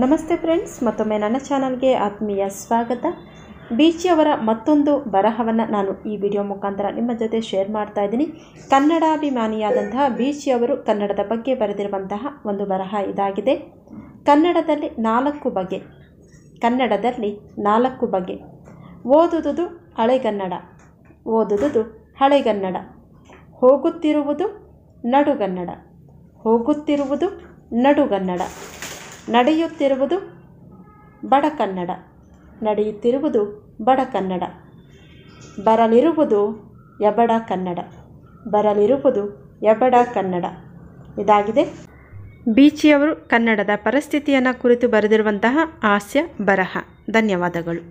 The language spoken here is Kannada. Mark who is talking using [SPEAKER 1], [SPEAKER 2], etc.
[SPEAKER 1] ನಮಸ್ತೆ ಫ್ರೆಂಡ್ಸ್ ಮತ್ತೊಮ್ಮೆ ನನ್ನ ಚಾನಲ್ಗೆ ಆತ್ಮೀಯ ಸ್ವಾಗತ ಬೀಚಿಯವರ ಮತ್ತೊಂದು ಬರಹವನ್ನು ನಾನು ಈ ವಿಡಿಯೋ ಮುಖಾಂತರ ನಿಮ್ಮ ಜೊತೆ ಶೇರ್ ಮಾಡ್ತಾ ಇದ್ದೀನಿ ಕನ್ನಡಾಭಿಮಾನಿಯಾದಂತಹ ಬೀಚಿಯವರು ಕನ್ನಡದ ಬಗ್ಗೆ ಬರೆದಿರುವಂತಹ ಒಂದು ಬರಹ ಇದಾಗಿದೆ ಕನ್ನಡದಲ್ಲಿ ನಾಲ್ಕು ಬಗೆ ಕನ್ನಡದಲ್ಲಿ ನಾಲ್ಕು ಬಗೆ ಓದುದುದು ಹಳೆಗನ್ನಡ ಓದುದು ಹಳೆಗನ್ನಡ ಹೋಗುತ್ತಿರುವುದು ನಡುಗನ್ನಡ ಹೋಗುತ್ತಿರುವುದು ನಡುಗನ್ನಡ ನಡೆಯುತ್ತಿರುವುದು ಬಡ ಕನ್ನಡ ನಡೆಯುತ್ತಿರುವುದು ಬಡ ಕನ್ನಡ ಬರಲಿರುವುದು ಎಬಡ ಕನ್ನಡ ಬರಲಿರುವುದು ಎಬಡ ಕನ್ನಡ ಇದಾಗಿದೆ ಬೀಚಿಯವರು ಕನ್ನಡದ ಪರಿಸ್ಥಿತಿಯನ್ನು ಕುರಿತು ಬರೆದಿರುವಂತಹ ಹಾಸ್ಯ ಬರಹ ಧನ್ಯವಾದಗಳು